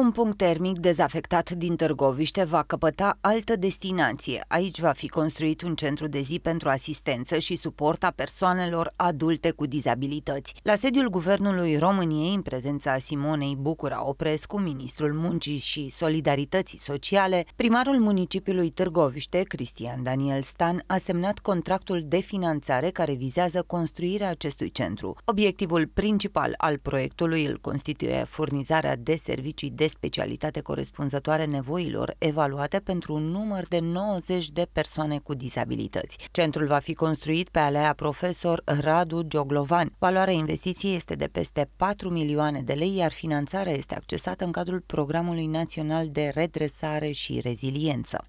Un punct termic dezafectat din Târgoviște va căpăta altă destinație. Aici va fi construit un centru de zi pentru asistență și suport a persoanelor adulte cu dizabilități. La sediul Guvernului României, în prezența Simonei Bucura Oprescu, ministrul muncii și solidarității sociale, primarul municipiului Târgoviște, Cristian Daniel Stan, a semnat contractul de finanțare care vizează construirea acestui centru. Obiectivul principal al proiectului îl constituie furnizarea de servicii de specialitate corespunzătoare nevoilor evaluate pentru un număr de 90 de persoane cu dizabilități. Centrul va fi construit pe alea profesor Radu Gioglovan. Valoarea investiției este de peste 4 milioane de lei, iar finanțarea este accesată în cadrul Programului Național de Redresare și Reziliență.